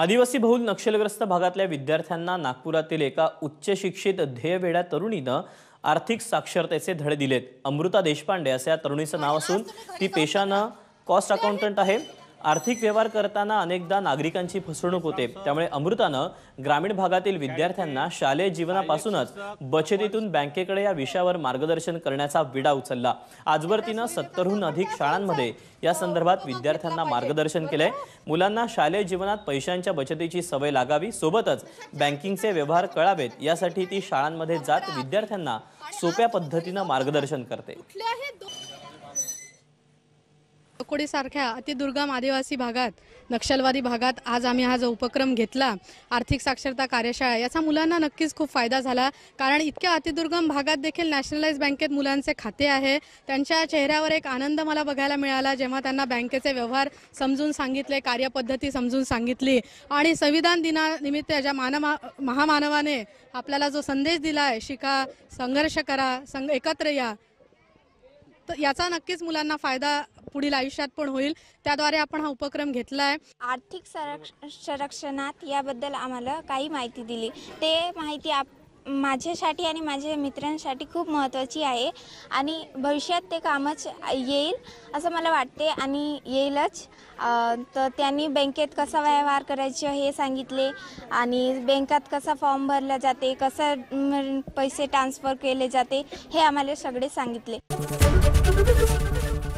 आदिवासी बहुल नक्षलग्रस्त भागातल्या विद्यार्थ्यांना नागपुरातील एका उच्च शिक्षित ध्येयवेड्या तरुणीनं आर्थिक साक्षरतेचे धडे दिलेत अमृता देशपांडे असं या तरुणीचं नाव असून ती पेशानं कॉस्ट अकाउंटंट आहे आर्थिक व्यवहार करताना अनेकदा नागरिकांची फसवणूक होते त्यामुळे अमृतानं ग्रामीण भागातील विद्यार्थ्यांना शालेय जीवनापासूनच बचतीतून बँकेकडे या विषयावर मार्गदर्शन करण्याचा विडा उचलला आजवर तिनं सत्तरहून अधिक शाळांमध्ये या संदर्भात विद्यार्थ्यांना मार्गदर्शन केलंय मुलांना शालेय जीवनात पैशांच्या बचतीची सवय लागावी सोबतच बँकिंगचे व्यवहार कळावेत यासाठी ती शाळांमध्ये जात विद्यार्थ्यांना सोप्या पद्धतीनं मार्गदर्शन करते अकोडीसारख्या अतिदुर्गम आदिवासी भागात नक्षलवादी भागात आज आम्ही हा जो उपक्रम घेतला आर्थिक साक्षरता कार्यशाळा याचा मुलांना नक्कीच खूप फायदा झाला कारण इतक्या अतिदुर्गम भागात देखील नॅशनलाइज बँकेत मुलांचे खाते आहे त्यांच्या चेहऱ्यावर एक आनंद मला बघायला मिळाला जेव्हा त्यांना बँकेचे व्यवहार समजून सांगितले कार्यपद्धती समजून सांगितली आणि संविधान दिनानिमित्त ज्या मानवा महामानवाने आपल्याला जो संदेश दिला आहे शिका संघर्ष करा संघ एकत्र या तर याचा नक्कीच मुलांना फायदा पुढील आयुष्यात पण होईल त्याद्वारे आपण हा उपक्रम घेतला आहे आर्थिक संरक्षणात याबद्दल आम्हाला काही माहिती दिली ते माहिती आप माझ्यासाठी आणि माझ्या मित्रांसाठी खूप महत्त्वाची आहे आणि भविष्यात ते कामच येईल असं मला वाटते आणि येईलच तर त्यांनी बँकेत कसा व्यवहार करायचे हे सांगितले आणि बँकात कसा फॉर्म भरला जाते कसा पैसे ट्रान्सफर केले जाते हे आम्हाला सगळे सांगितले